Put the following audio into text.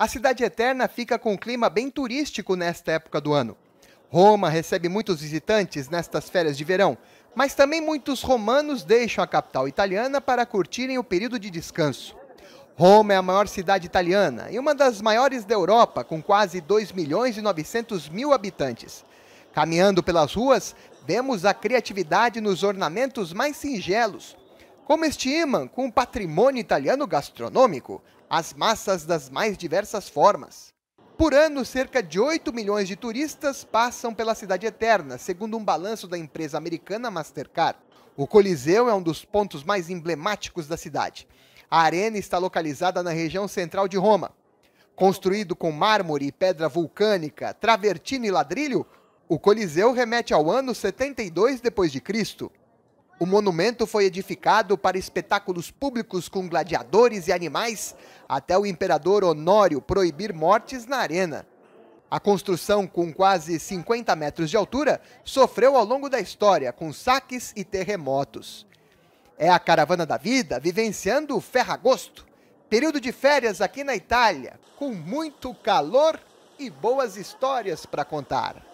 A cidade eterna fica com um clima bem turístico nesta época do ano. Roma recebe muitos visitantes nestas férias de verão, mas também muitos romanos deixam a capital italiana para curtirem o período de descanso. Roma é a maior cidade italiana e uma das maiores da Europa, com quase 2 milhões e 900 mil habitantes. Caminhando pelas ruas, vemos a criatividade nos ornamentos mais singelos, como este imã com o patrimônio italiano gastronômico, as massas das mais diversas formas. Por ano, cerca de 8 milhões de turistas passam pela Cidade Eterna, segundo um balanço da empresa americana Mastercard. O Coliseu é um dos pontos mais emblemáticos da cidade. A arena está localizada na região central de Roma. Construído com mármore e pedra vulcânica, travertino e ladrilho, o Coliseu remete ao ano 72 depois de Cristo. O monumento foi edificado para espetáculos públicos com gladiadores e animais, até o imperador Honório proibir mortes na arena. A construção, com quase 50 metros de altura, sofreu ao longo da história, com saques e terremotos. É a caravana da vida vivenciando o ferragosto, período de férias aqui na Itália, com muito calor e boas histórias para contar.